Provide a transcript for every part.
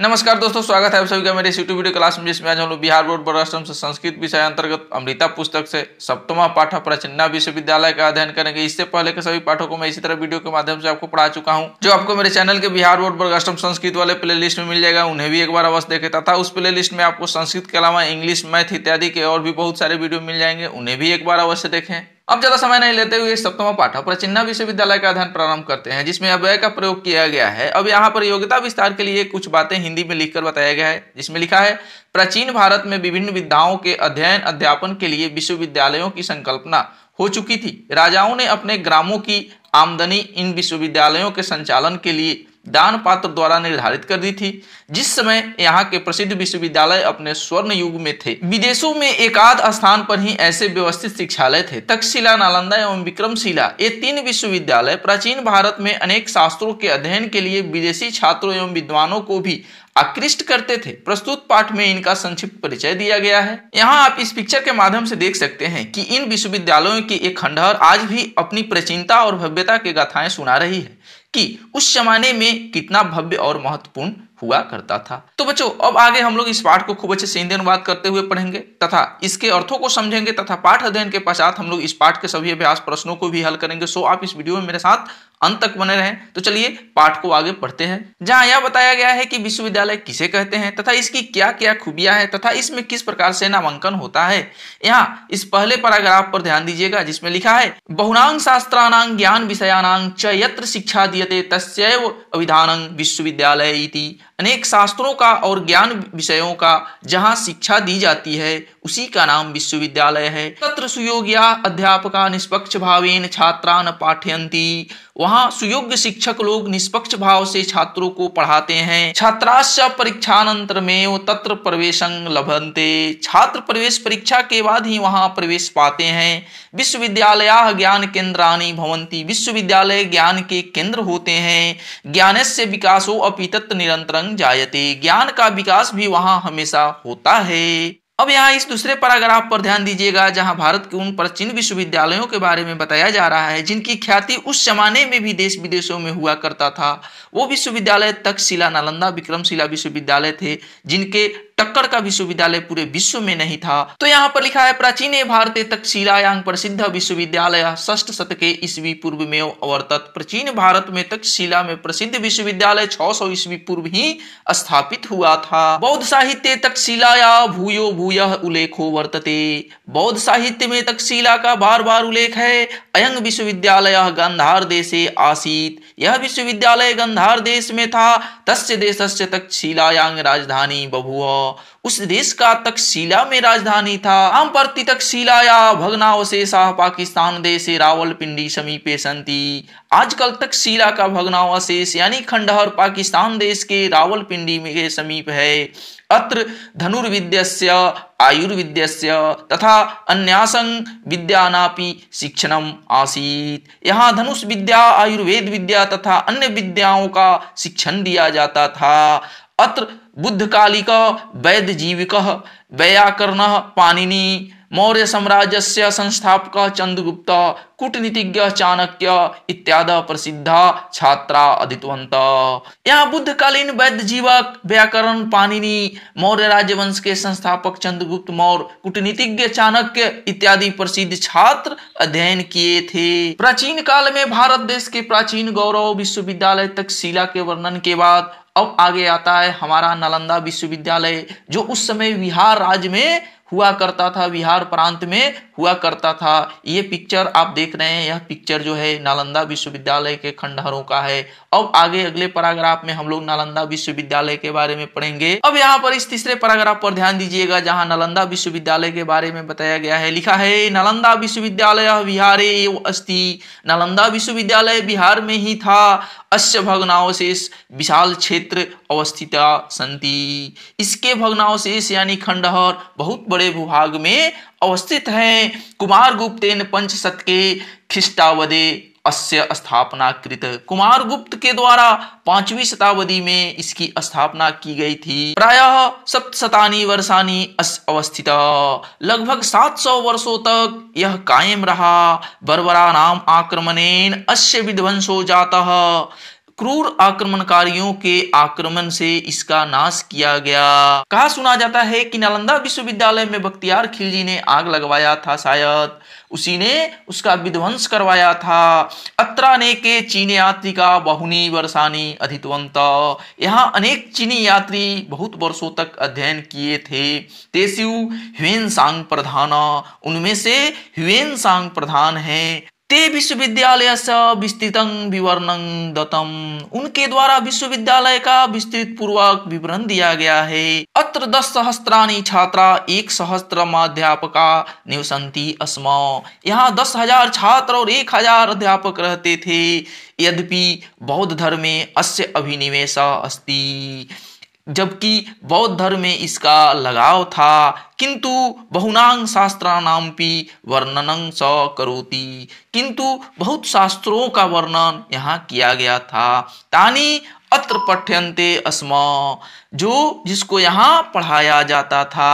नमस्कार दोस्तों स्वागत है आप सभी का मेरे यूट्यूब वीडियो क्लास में जिसमें आज हम लोग बिहार बोर्ड बराश्रम से संस्कृत विषय अंतर्गत अमृता पुस्तक से सप्तमा पाठ प्रचन्ना विश्वविद्यालय का अध्ययन करेंगे इससे पहले के सभी पाठों को मैं इसी तरह वीडियो के माध्यम से आपको पढ़ा चुका हूँ जो आपको मेरे चैनल के बिहार बोर्ड बराश्रम संस्कृत वाले प्ले लिस्ट में मिल जाएगा उन्हें भी एक बार अवश्य देखे तथा उस प्ले लिस्ट में आपको संस्कृत के अलावा इंग्लिश मैथ इत्यादि के और भी बहुत सारे वीडियो मिल जाएंगे उन्हें भी एक बार अवश्य देखें अब ज्यादा समय नहीं लेते हुए सप्तम पाठ प्रचिन्ना विश्वविद्यालय का अध्ययन प्रारंभ करते हैं जिसमें अव्यय का प्रयोग किया गया है अब यहाँ पर योग्यता विस्तार के लिए कुछ बातें हिंदी में लिखकर बताया गया है जिसमें लिखा है प्राचीन भारत में विभिन्न विद्याओं के अध्ययन अध्यापन के लिए विश्वविद्यालयों की संकल्पना हो चुकी थी राजाओं ने अपने ग्रामों की आमदनी इन विश्वविद्यालयों के संचालन के लिए दान पात्र द्वारा निर्धारित कर दी थी जिस समय यहाँ के प्रसिद्ध विश्वविद्यालय अपने स्वर्ण युग में थे विदेशों में एकाध स्थान पर ही ऐसे व्यवस्थित शिक्षालय थे तक्षशिला नालंदा एवं विक्रमशिला ये तीन विश्वविद्यालय प्राचीन भारत में अनेक शास्त्रों के अध्ययन के लिए विदेशी छात्रों एवं विद्वानों को भी आकृष्ट करते थे प्रस्तुत पाठ में इनका संक्षिप्त परिचय दिया गया है यहाँ आप इस पिक्चर के माध्यम से देख सकते हैं कि इन विश्वविद्यालयों की एक खंडहर आज भी अपनी प्राचीनता और भव्यता की गाथाएं सुना रही है कि उस जमाने में कितना भव्य और महत्वपूर्ण हुआ करता था तो बच्चों अब आगे हम लोग इस पाठ को खूब अच्छे से हिंदी अनुवाद करते हुए पढ़ेंगे तथा इसके अर्थों को समझेंगे तथा पाठ अध्ययन के पश्चात हम लोग इस पाठ के सभी अभ्यास प्रश्नों को भी हल करेंगे सो आप इस वीडियो में मेरे साथ अंत तक बने रहें तो चलिए पाठ को आगे पढ़ते हैं जहां यह बताया गया है कि विश्वविद्यालय किसे कहते हैं तथा इसकी क्या क्या खूबियां हैं तथा इसमें किस प्रकार से नामांकन होता है यहाँ इस पहले पैराग्राफ पर ध्यान दीजिएगा जिसमें लिखा है बहुनांग शास्त्रानांग ज्ञान विषयानांग च यत्र शिक्षा दियते तस्व अभिधान विश्वविद्यालय अनेक शास्त्रों का और ज्ञान विषयों का जहाँ शिक्षा दी जाती है उसी का नाम विश्वविद्यालय है तत्र सुयोग्या अध्यापका निष्पक्ष भावेन छात्रान पाठयंती वहाँ सुयोग्य शिक्षक लोग निष्पक्ष भाव से छात्रों को पढ़ाते हैं छात्राश परीक्षानंतर में तत्र प्रवेश लभंते छात्र प्रवेश परीक्षा के बाद ही वहाँ प्रवेश पाते हैं विश्वविद्यालया ज्ञान केंद्रानी भवंती विश्वविद्यालय ज्ञान के केंद्र होते हैं ज्ञान से विकासो अपी तत्व निरंतर जायते ज्ञान का विकास भी वहाँ हमेशा होता है अब यहाँ इस दूसरे पैराग्राफ पर ध्यान दीजिएगा जहाँ भारत के उन प्राचीन विश्वविद्यालयों के बारे में बताया जा रहा है जिनकी ख्याति उस जमाने में भी देश विदेशों में हुआ करता था वो विश्वविद्यालय तक्षशिला नालंदा विक्रमशिला विश्वविद्यालय थे जिनके टक्कर का विश्वविद्यालय पूरे विश्व में नहीं था तो यहाँ पर लिखा है प्राचीन भारतीय तक्षशिलायांग प्रसिद्ध विश्वविद्यालय षष्ठ शत के ईस्वी पूर्व में अवर्तत प्राचीन भारत में तक्षशिला में प्रसिद्ध विश्वविद्यालय सौ ईस्वी पूर्व ही स्थापित हुआ था बौद्ध साहित्य या भूयो भूय उल्लेखो वर्तते बौद्ध साहित्य में तक्षशिला का बार बार उल्लेख है अयंग विश्वविद्यालय गंधार देशे आसीत यह विश्वविद्यालय गंधार देश में था तस्य देशस्य तक्षशिलायांग राजधानी बभुआ उस देश का तकशीला में राजधानी था आम प्रति तकशीला या भगनावशेषा पाकिस्तान देशे रावलपिंडी समीपे संति आजकल तकसीला का भगनावशेष यानी खंडहर पाकिस्तान देश के रावलपिंडी के समीप है अत्र धनुर्विद्यस्य आयुर्विद्यस्य तथा अन्यासंग विद्यानापि शिक्षणम आसीत यहाँ धनुष विद्या आयुर्वेद विद्या तथा अन्य विद्याओं का शिक्षण दिया जाता था अत्र बुद्धकालिक वैद्य जीविक व्याकरण पाणिनी मौर्य साम्राज्य संस्थापक चंद्रगुप्त कूटनीतिज्ञ चाणक्य इत्यादि प्रसिद्ध छात्रा अधितवंत यहाँ कालीन वैद्य जीवक व्याकरण पाणिनि मौर्य राजवंश के संस्थापक चंद्रगुप्त मौर्य कूटनीतिज्ञ चाणक्य इत्यादि प्रसिद्ध छात्र अध्ययन किए थे प्राचीन काल में भारत देश के प्राचीन गौरव विश्वविद्यालय तक शिला के वर्णन के बाद अब आगे आता है हमारा नालंदा विश्वविद्यालय जो उस समय बिहार राज्य में हुआ करता था बिहार प्रांत में हुआ करता था ये पिक्चर आप देख रहे हैं यह पिक्चर जो है नालंदा विश्वविद्यालय के खंडहरों का है अब आगे अगले पैराग्राफ में हम लोग नालंदा विश्वविद्यालय के बारे में पढ़ेंगे अब यहाँ पर इस तीसरे पैराग्राफ पर ध्यान दीजिएगा जहाँ नालंदा विश्वविद्यालय के बारे में बताया गया है लिखा है नालंदा विश्वविद्यालय बिहार अस्थि नालंदा विश्वविद्यालय बिहार में ही था अश्य भग्नावशेष विशाल क्षेत्र अवस्थित संति इसके भग्नावशेष यानी खंडहर बहुत बड़े भूभाग में अवस्थित हैं कुमार गुप्तेन पंचशत के खिस्टावदे अस्य स्थापना कृत कुमार गुप्त के द्वारा पांचवी शताब्दी में इसकी स्थापना की गई थी प्रायः सप्तशतानी वर्षानी अवस्थित लगभग 700 वर्षों तक यह कायम रहा बर्बरा नाम आक्रमणेन अस्य विध्वंसो जाता क्रूर आक्रमणकारियों के आक्रमण से इसका नाश किया गया कहा सुना जाता है कि नालंदा विश्वविद्यालय में बख्तियार खिलजी ने आग लगवाया था शायद उसी ने उसका विध्वंस करवाया था अत्राने के चीन यात्री का बहुनी वर्षानी अधितवंत यहाँ अनेक चीनी यात्री बहुत वर्षों तक अध्ययन किए थे तेसु ह्वेन सांग प्रधान उनमें से ह्वेन सांग प्रधान है ते विश्वविद्यालय विस्तृत विवरण दत्तम उनके द्वारा विश्वविद्यालय का विस्तृत पूर्वक विवरण दिया गया है अत्र दस सहस्त्राणी छात्रा एक सहस्त्र अध्यापका निवसंती अस्म यहाँ दस हजार छात्र और एक हजार अध्यापक रहते थे यद्यपि बौद्ध में अस्य अभिनिवेश अस्ति जबकि बौद्ध धर्म में इसका लगाव था किंतु बहुनांग भी वर्णन स करोती किंतु बहुत शास्त्रों का वर्णन यहाँ किया गया था तानी अत्र पठ्यंते अस्म जो जिसको यहाँ पढ़ाया जाता था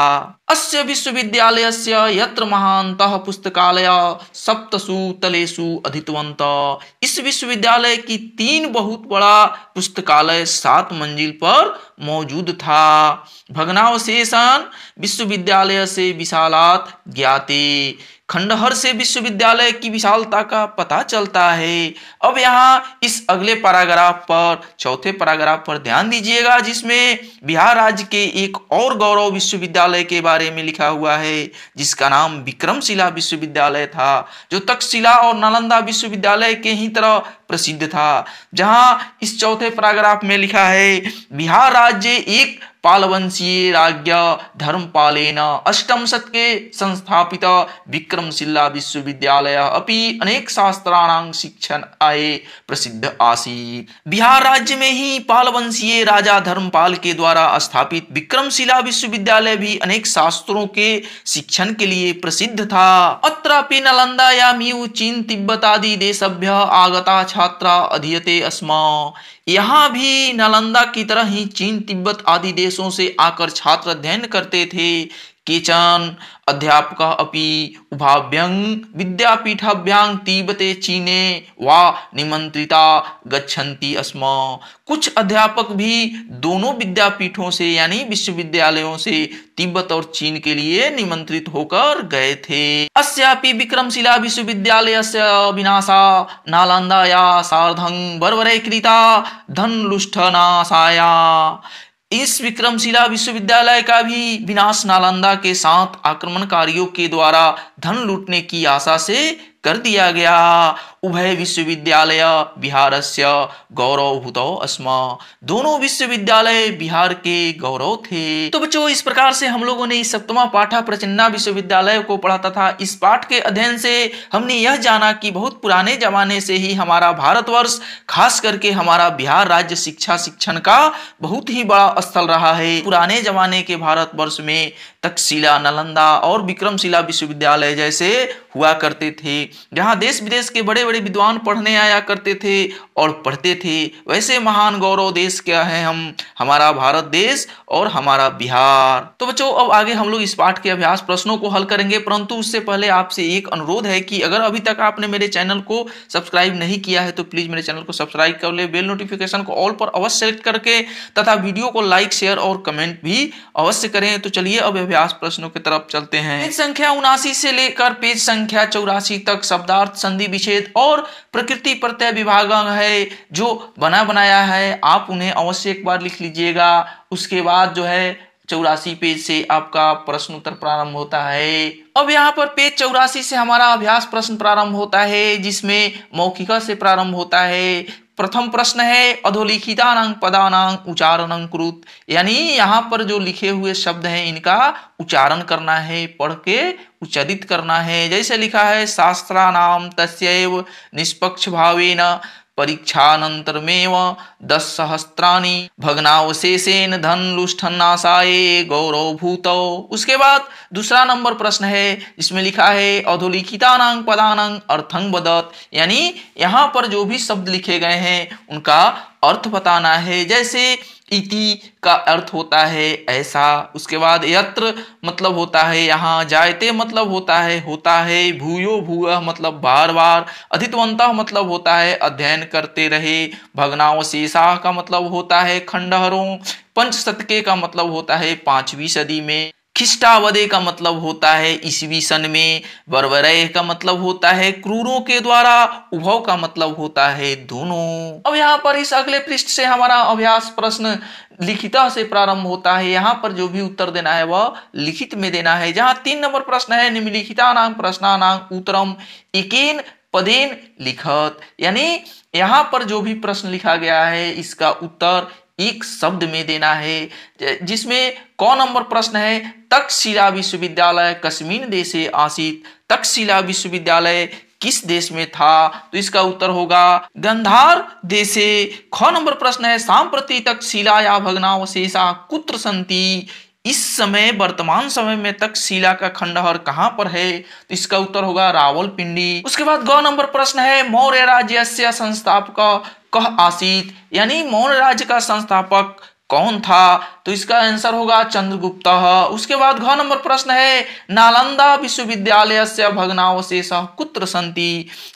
अस्य विश्वविद्यालय से यत्र महांत पुस्तकालय सप्तसु तलेसु अधितवंत इस विश्वविद्यालय की तीन बहुत बड़ा पुस्तकालय सात मंजिल पर मौजूद था भगनावशेषण विश्वविद्यालय से विशालात ज्ञाते खंडहर से विश्वविद्यालय की विशालता का पता चलता है अब यहाँ इस अगले पैराग्राफ पर चौथे पैराग्राफ पर ध्यान दीजिएगा जिसमें बिहार राज्य के एक और गौरव विश्वविद्यालय के बारे में लिखा हुआ है जिसका नाम विक्रमशिला विश्वविद्यालय था जो तक्षशिला और नालंदा विश्वविद्यालय के ही तरह प्रसिद्ध था जहां इस चौथे पैराग्राफ में लिखा है बिहार राज्य एक पालवंशीय राज्ञ धर्मपालेन अष्टम शतके संस्थापित विक्रमशिला विश्वविद्यालय अपनी अनेक शास्त्राणां शिक्षण आए प्रसिद्ध आसी बिहार राज्य में ही पालवंशीय राजा धर्मपाल के द्वारा स्थापित विक्रमशिला विश्वविद्यालय भी अनेक शास्त्रों के शिक्षण के लिए प्रसिद्ध था अत्रापि नालंदा याम्यू चीन तिब्बत आदि देशभ्य आगता छ छात्रा अधीयते अस्मा यहाँ भी नालंदा की तरह ही चीन तिब्बत आदि देशों से आकर छात्र अध्ययन करते थे केचन अध्यापक अभी उभाभ्यं विद्यापीठाभ्यां तीबते चीने वा निमंत्रिता गच्छन्ति स्म कुछ अध्यापक भी दोनों विद्यापीठों से यानी विश्वविद्यालयों से तिब्बत और चीन के लिए निमंत्रित होकर गए थे अस्यापि विक्रमशिला विश्वविद्यालय से विनाशा नालंदाया सार्धं बरवरे कृता धन लुष्ठनाशाया इस विक्रमशिला विश्वविद्यालय का भी विनाश नालंदा के साथ आक्रमणकारियों के द्वारा धन लूटने की आशा से कर दिया गया उभय विश्वविद्यालय बिहार से गौरवभूत अस्मा दोनों विश्वविद्यालय बिहार के गौरव थे तो बच्चों इस प्रकार से हम लोगों ने सप्तमा पाठा प्रचन्ना विश्वविद्यालय को पढ़ाता था इस पाठ के अध्ययन से हमने यह जाना कि बहुत पुराने जमाने से ही हमारा भारतवर्ष खास करके हमारा बिहार राज्य शिक्षा शिक्षण का बहुत ही बड़ा स्थल रहा है पुराने जमाने के भारत में तक्षशिला नालंदा और विक्रमशिला विश्वविद्यालय जैसे हुआ करते थे जहाँ देश विदेश के बड़े बड़े विद्वान पढ़ने आया करते थे और पढ़ते थे वैसे महान गौरव देश क्या है हम हमारा भारत देश और हमारा बिहार तो बच्चों अब आगे हम लोग इस पाठ के अभ्यास प्रश्नों को हल करेंगे परंतु उससे पहले आपसे एक अनुरोध है कि अगर अभी तक आपने मेरे चैनल को सब्सक्राइब नहीं किया है तो प्लीज मेरे चैनल को सब्सक्राइब कर ले बेल नोटिफिकेशन को ऑल पर अवश्य सेलेक्ट करके तथा वीडियो को लाइक शेयर और कमेंट भी अवश्य करें तो चलिए अब अभ्यास प्रश्नों की तरफ चलते हैं संख्या उनासी से लेकर पेज संख्या संख्या चौरासी तक शब्दार्थ संधि विच्छेद और प्रकृति प्रत्यय विभाग है जो बना बनाया है आप उन्हें अवश्य एक बार लिख लीजिएगा उसके बाद जो है चौरासी पेज से आपका प्रश्न उत्तर प्रारंभ होता है अब यहाँ पर पेज चौरासी से हमारा अभ्यास प्रश्न प्रारंभ होता है जिसमें मौखिका से प्रारंभ होता है प्रथम प्रश्न है अधोलिखितानांग पदानांग उच्चारण कृत यानी यहाँ पर जो लिखे हुए शब्द हैं इनका उच्चारण करना है पढ़ के उच्चरित करना है जैसे लिखा है शास्त्राणाम तस्व निष्पक्ष भावे परीक्षानन्तरमेव दशसहस्त्राणि भग्नावशेषेण धन गौरव गौरवभूतौ उसके बाद दूसरा नंबर प्रश्न है इसमें लिखा है अधोलिखितानांग पदान अर्थंग बदत यानी यहाँ पर जो भी शब्द लिखे गए हैं उनका अर्थ बताना है जैसे इति का अर्थ होता है ऐसा उसके बाद यत्र मतलब होता है यहाँ जायते मतलब होता है होता है भूयो भूय मतलब बार बार अधितवंत मतलब होता है अध्ययन करते रहे भगनावशेषाह का मतलब होता है खंडहरों पंचशतके का मतलब होता है पांचवी सदी में खिष्टावधे का मतलब होता है ईस्वी सन में बरबरह का मतलब होता है क्रूरों के द्वारा उभव का मतलब होता है दोनों अब यहाँ पर इस अगले पृष्ठ से हमारा अभ्यास प्रश्न लिखिता से प्रारंभ होता है यहाँ पर जो भी उत्तर देना है वह लिखित में देना है जहाँ तीन नंबर प्रश्न है निम्नलिखिता नाम प्रश्नानांग उत्तरम इकेन पदेन लिखत यानी यहाँ पर जो भी प्रश्न लिखा गया है इसका उत्तर एक शब्द में देना है जिसमें कौन नंबर प्रश्न है तक्षशिला विश्वविद्यालय कश्मीर देश आशित तक्षशिला विश्वविद्यालय किस देश में था तो इसका उत्तर होगा गंधार देशे ख नंबर प्रश्न है सांप्रति तक शिला या भग्नावशेषा कुत्र संति इस समय वर्तमान समय में तक शिला का खंडहर कहाँ पर है तो इसका उत्तर होगा रावलपिंडी उसके बाद ग नंबर प्रश्न है मौर्य राज्य संस्थापक कह आसित यानी मौन राज्य का संस्थापक कौन था तो इसका आंसर होगा चंद्रगुप्त उसके बाद घ नंबर प्रश्न है नालंदा विश्वविद्यालय से भग्नावशेष कुत्र संति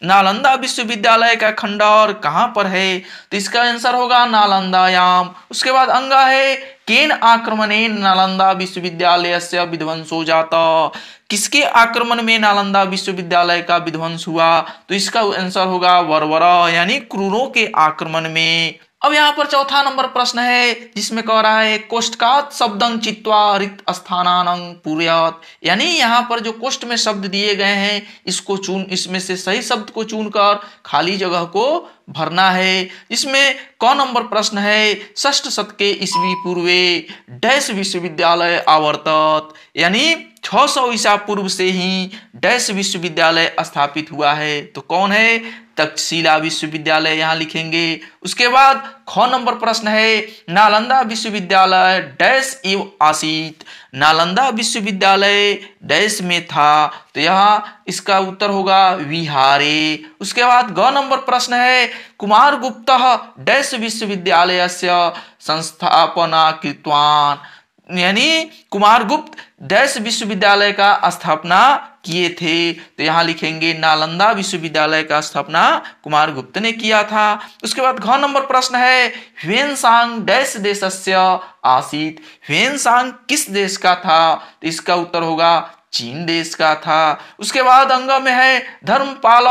नालंदा विश्वविद्यालय का खंडर कहाँ पर है तो इसका आंसर होगा नालंदायाम उसके बाद अंगा है केन आक्रमणे नालंदा विश्वविद्यालय से विध्वंस हो जाता किसके आक्रमण में नालंदा विश्वविद्यालय का विध्वंस हुआ तो इसका आंसर होगा वरवरा यानी क्रूरों के आक्रमण में अब यहाँ पर चौथा नंबर प्रश्न है जिसमें कह रहा है कोष्टकात शब्दं चित्वा रिक्त स्थानानं पूर्यात यानी यहाँ पर जो कोष्ट में शब्द दिए गए हैं इसको चुन इसमें से सही शब्द को चुनकर खाली जगह को भरना है इसमें कौन नंबर प्रश्न है ष्ठ शत के ईस्वी पूर्वे डैश विश्वविद्यालय आवर्तत यानी 600 सौ ईसा पूर्व से ही डैश विश्वविद्यालय स्थापित हुआ है तो कौन है तक्षशिला विश्वविद्यालय यहाँ लिखेंगे उसके बाद ख नंबर प्रश्न है नालंदा विश्वविद्यालय डैश इव आसित नालंदा विश्वविद्यालय डैश में था तो यहाँ इसका उत्तर होगा विहारे उसके बाद ग नंबर प्रश्न है कुमार गुप्ता डैश विश्वविद्यालय से संस्थापना कृतवान यानी कुमार गुप्त डैश विश्वविद्यालय का स्थापना किए थे तो यहाँ लिखेंगे नालंदा विश्वविद्यालय का स्थापना कुमार गुप्त ने किया था उसके बाद घ नंबर प्रश्न है ह्वेन सांग डैश देशस्य आसित ह्वेन सांग किस देश का था तो इसका उत्तर होगा चीन देश का था उसके बाद अंग में है धर्मपाल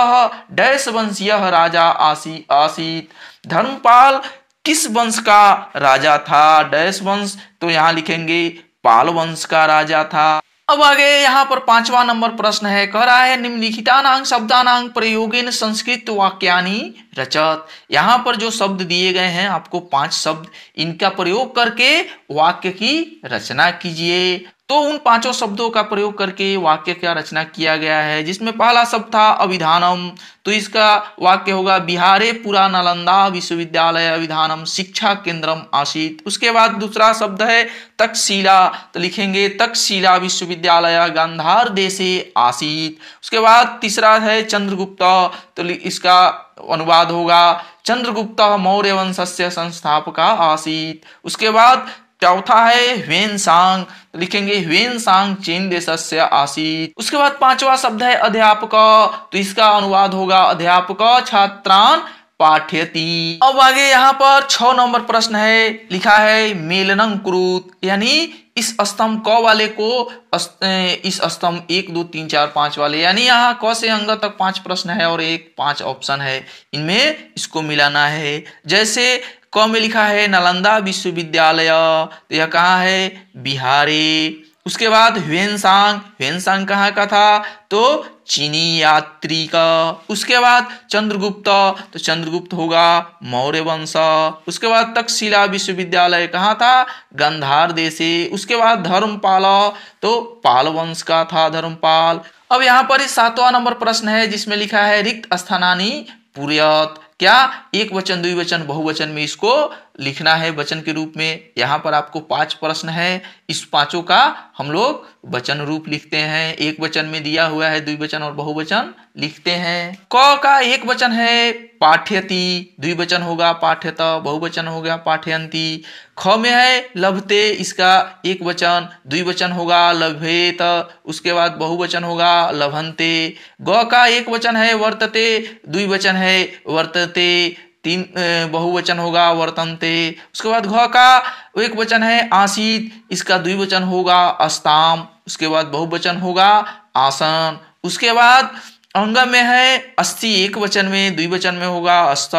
डैश वंशीय राजा आसी आसित धर्मपाल किस वंश का राजा था डैश वंश तो यहां लिखेंगे पाल वंश का राजा था अब आगे यहाँ पर पांचवा नंबर प्रश्न है कह रहा है निम्नलिखितानांग शब्दानांग प्रयोगिन संस्कृत वाक्यानि रचत यहाँ पर जो शब्द दिए गए हैं आपको पांच शब्द इनका प्रयोग करके वाक्य की रचना कीजिए तो उन पांचों शब्दों का प्रयोग करके वाक्य का रचना किया गया है जिसमें पहला शब्द था अभिधानम तो इसका वाक्य होगा बिहारे पुरा नालंदा विश्वविद्यालय अभिधानम शिक्षा केंद्रम आशीत उसके बाद दूसरा शब्द है तकशिला तो लिखेंगे तकशिला विश्वविद्यालय गंधार देशे आशित उसके बाद तीसरा है चंद्रगुप्ता तो इसका अनुवाद होगा चंद्रगुप्त मौर्य वंश से संस्थापक आसीत उसके बाद चौथा है ह्वेन सांग लिखेंगे ह्वेन सांग चीन देश से आसीत उसके बाद पांचवा शब्द है अध्यापक तो इसका अनुवाद होगा अध्यापक छात्रान पाठ्यती अब आगे यहाँ पर छ नंबर प्रश्न है लिखा है मेलनंग क्रूत यानी इस स्तंभ क वाले को इस स्तंभ एक दो तीन चार पांच वाले यानी यहाँ क से अंग तक पांच प्रश्न है और एक पांच ऑप्शन है इनमें इसको मिलाना है जैसे कौन में लिखा है नालंदा विश्वविद्यालय तो यह कहाँ है बिहारी उसके बाद ह्वेनसांग ह्वेनसांग कहाँ का था तो चीनी यात्री का उसके बाद चंद्रगुप्त तो चंद्रगुप्त होगा मौर्य वंश उसके बाद तक्षशिला विश्वविद्यालय कहाँ था गंधार देशे उसके बाद धर्मपाल तो पाल वंश का था धर्मपाल अब यहाँ पर सातवां नंबर प्रश्न है जिसमें लिखा है रिक्त स्थानानी पुरियत क्या एक वचन द्विवचन बहुवचन में इसको लिखना है वचन के रूप में यहाँ पर आपको पांच प्रश्न है इस पांचों का हम लोग वचन रूप लिखते हैं एक वचन में दिया हुआ है द्विवचन और बहुवचन लिखते हैं क का एक वचन है पाठ्यति द्विवचन होगा पाठ्यत बहुवचन होगा पाठ्यंती ख में है लभते इसका एक वचन द्विवचन होगा लभेत उसके बाद बहुवचन होगा लभंते ग का एक वचन है वर्तते द्विवचन है वर्तते तीन बहुवचन होगा वर्तनते उसके बाद घ का एक वचन है आसीत इसका द्विवचन होगा अस्ताम उसके बाद बहुवचन होगा आसन उसके बाद अंग में है अस्थि एक वचन में द्विवचन में होगा अस्त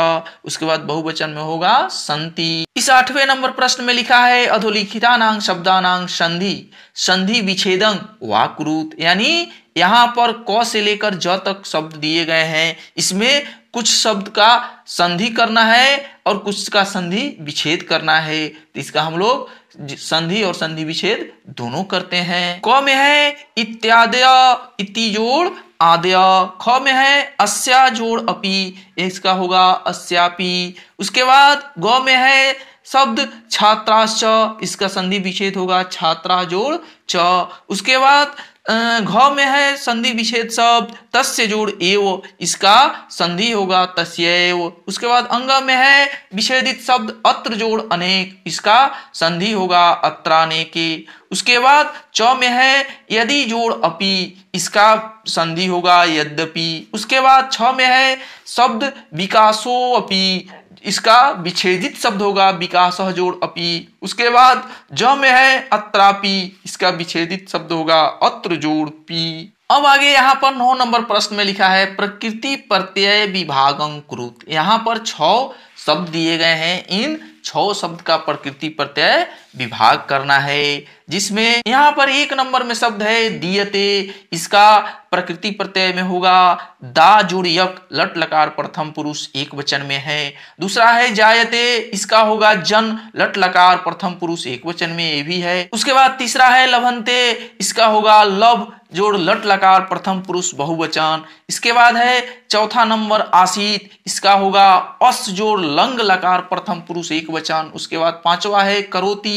उसके बाद बहुवचन में होगा संति इस आठवें नंबर प्रश्न में लिखा है अधोलिखितानांग शब्दानांग संधि संधि विच्छेदन वाक्रुत यानी यहाँ पर क से लेकर ज तक शब्द दिए गए हैं इसमें कुछ शब्द का संधि करना है और कुछ का संधि विच्छेद करना है तो इसका हम लोग संधि और संधि विच्छेद दोनों करते हैं क में है इत्यादय इति जोड़ आदय ख में है अस्या जोड़ अपि इसका होगा अस्यापि उसके बाद ग में है शब्द छात्राश्च इसका संधि विच्छेद होगा छात्रा जोड़ च उसके बाद घ में है संधि विच्छेद शब्द तस्य जोड़ एव इसका संधि होगा एव उसके बाद अंग में है विच्छेदित शब्द अत्र जोड़ अनेक इसका संधि होगा अत्रानेके उसके बाद च में है यदि जोड़ अपि इसका संधि होगा यद्यपि उसके बाद छ में है शब्द विकासो अपि इसका विच्छेदित शब्द होगा विकास जोड़ अपी उसके बाद ज में है अत्रापी इसका विच्छेदित शब्द होगा अत्र जोड़ पी अब आगे यहाँ पर नौ नंबर प्रश्न में लिखा है प्रकृति प्रत्यय विभागं कृत यहाँ पर छ शब्द दिए गए हैं इन छो शब्द का प्रकृति प्रत्यय विभाग करना है जिसमें यहाँ पर एक नंबर में शब्द है दियते इसका प्रकृति प्रत्यय में होगा दा जुड़ यक लट लकार प्रथम पुरुष एक वचन में है दूसरा है जायते इसका होगा जन लट लकार प्रथम पुरुष एक वचन में ये भी है उसके बाद तीसरा है लभनते इसका होगा लभ जोड़ लट लकार प्रथम पुरुष बहुवचन इसके बाद है चौथा नंबर आसित इसका होगा अस जोड़ लंग लकार प्रथम पुरुष एक वचन उसके बाद पांचवा है करोती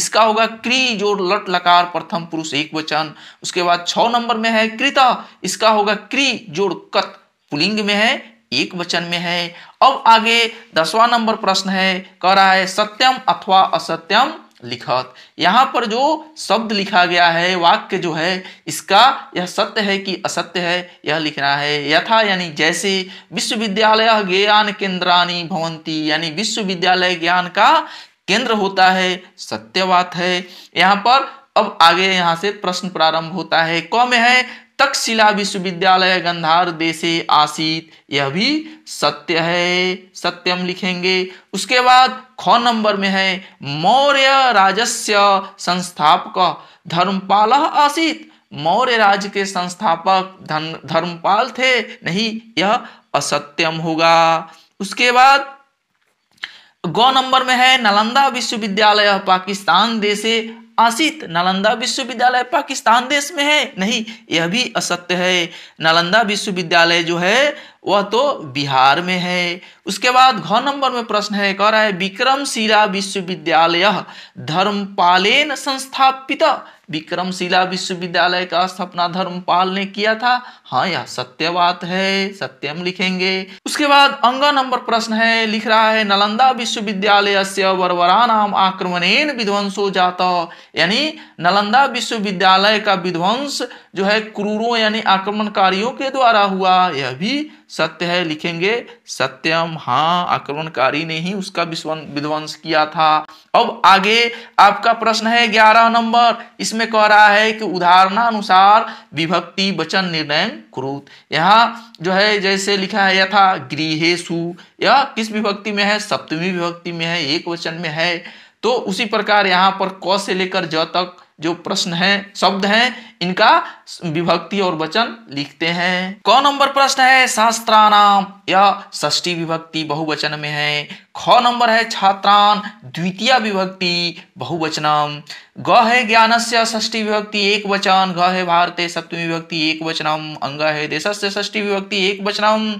इसका होगा क्री जो लट लकार प्रथम पुरुष एक वचन उसके बाद छ नंबर में है कृता इसका होगा क्री जोड़ कत पुलिंग में है एक वचन में है अब आगे दसवां नंबर प्रश्न है कह रहा है सत्यम अथवा असत्यम लिखत यहाँ पर जो शब्द लिखा गया है वाक्य जो है इसका यह सत्य है कि असत्य है यह लिखना है यथा यानी जैसे विश्वविद्यालय ज्ञान केंद्रानी भवंती यानी विश्वविद्यालय ज्ञान का केंद्र होता है सत्यवात है यहाँ पर अब आगे यहाँ से प्रश्न प्रारंभ होता है क में है तक्षशिला विश्वविद्यालय गंधार देशे आसीत यह भी सत्य है सत्यम लिखेंगे उसके बाद ख नंबर में है मौर्य राजस्य संस्थापक धर्मपाल आसित मौर्य राज्य के संस्थापक धन धर्मपाल थे नहीं यह असत्यम होगा उसके बाद गौ नंबर में है नालंदा विश्वविद्यालय पाकिस्तान देशे आसित नालंदा विश्वविद्यालय पाकिस्तान देश में है नहीं यह भी असत्य है नालंदा विश्वविद्यालय जो है वह तो बिहार में है उसके बाद घ नंबर में प्रश्न है कह रहा है विक्रमशिला विश्वविद्यालय धर्मपालेन संस्थापित विक्रमशिला विश्वविद्यालय का स्थापना धर्मपाल ने किया था हाँ यह सत्य बात है सत्यम लिखेंगे उसके बाद अंग नंबर प्रश्न है लिख रहा है नालंदा विश्वविद्यालय से वरवरा नाम आक्रमणेन विध्वंसो जाता यानी नालंदा विश्वविद्यालय का विध्वंस जो है क्रूरों यानी आक्रमणकारियों के द्वारा हुआ यह भी सत्य है लिखेंगे सत्यम हाँ आक्रमणकारी ने ही उसका विध्वंस किया था अब आगे आपका प्रश्न है ग्यारह नंबर इसमें कह रहा है कि उदाहरणानुसार विभक्ति वचन निर्णय क्रूत यहाँ जो है जैसे लिखा है यथा गृहेशु यह किस विभक्ति में है सप्तमी विभक्ति में है एक वचन में है तो उसी प्रकार यहाँ पर क से लेकर ज तक जो प्रश्न है शब्द हैं इनका विभक्ति और वचन लिखते हैं कौन नंबर प्रश्न है शास्त्रानाम या ष्टी विभक्ति बहुवचन में है ख नंबर है छात्रान द्वितीय विभक्ति बहुवचनम ग है ज्ञान से षष्ठी विभक्ति एक वचन घ है भारतीय सप्तमी विभक्ति एक वचनम अंग है देश से षष्टी विभक्ति एक वचनम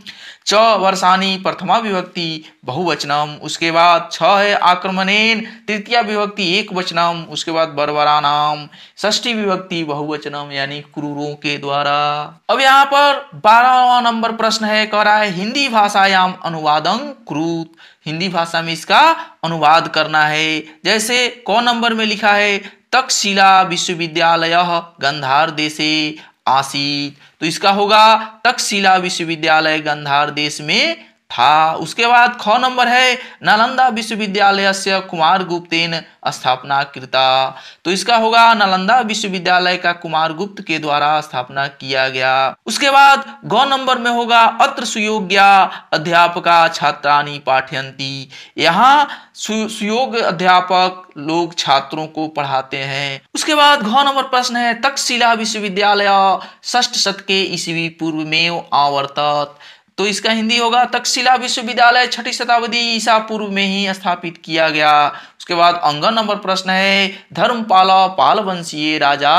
च वर्षानी प्रथमा विभक्ति बहुवचनम उसके बाद छ है आक्रमणेन तृतीय विभक्ति एक वचनम उसके बाद बरबरा नाम ष्ठी विभक्ति बहुवचनम यानी क्रूरों के द्वारा अब यहाँ पर बारहवा नंबर प्रश्न है कह रहा है हिंदी भाषायाम अनुवादं क्रूत हिंदी भाषा में इसका अनुवाद करना है जैसे कौन नंबर में लिखा है तक्षशिला विश्वविद्यालय गंधार देशे आसीत तो इसका होगा तक्षशिला विश्वविद्यालय गंधार देश में था उसके बाद ख नंबर है नालंदा विश्वविद्यालय से कुमार गुप्तेन स्थापना कृता तो इसका होगा नालंदा विश्वविद्यालय का कुमार गुप्त के द्वारा स्थापना किया गया उसके बाद ग नंबर में होगा अत्र सुयोग्या अध्यापका छात्राणी पाठयंती यहाँ सुयोग अध्यापक लोग छात्रों को पढ़ाते हैं उसके बाद घ नंबर प्रश्न है तक्षशिला विश्वविद्यालय ष्ठ शतके ईस्वी पूर्व में आवर्तत तो इसका हिंदी होगा तक्षशिला विश्वविद्यालय छठी शताब्दी ईसा पूर्व में ही स्थापित किया गया उसके बाद अंगन नंबर प्रश्न है धर्मपाला पालवंशीय राजा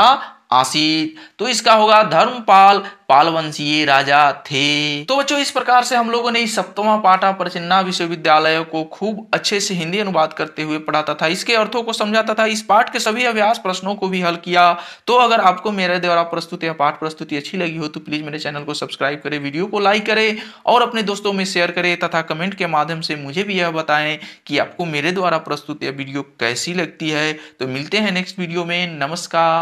आशीत तो इसका होगा धर्मपाल पालवंशीय राजा थे तो बच्चों इस प्रकार से हम लोगों ने सप्तवा पाठा प्रचिन्ना विश्वविद्यालय को खूब अच्छे से हिंदी अनुवाद करते हुए पढ़ाता था इसके अर्थों को समझाता था इस पाठ के सभी अभ्यास प्रश्नों को भी हल किया तो अगर आपको मेरे द्वारा प्रस्तुत या पाठ प्रस्तुति अच्छी लगी हो तो प्लीज मेरे चैनल को सब्सक्राइब करें वीडियो को लाइक करें और अपने दोस्तों में शेयर करें तथा कमेंट के माध्यम से मुझे भी यह बताएं कि आपको मेरे द्वारा प्रस्तुत यह वीडियो कैसी लगती है तो मिलते हैं नेक्स्ट वीडियो में नमस्कार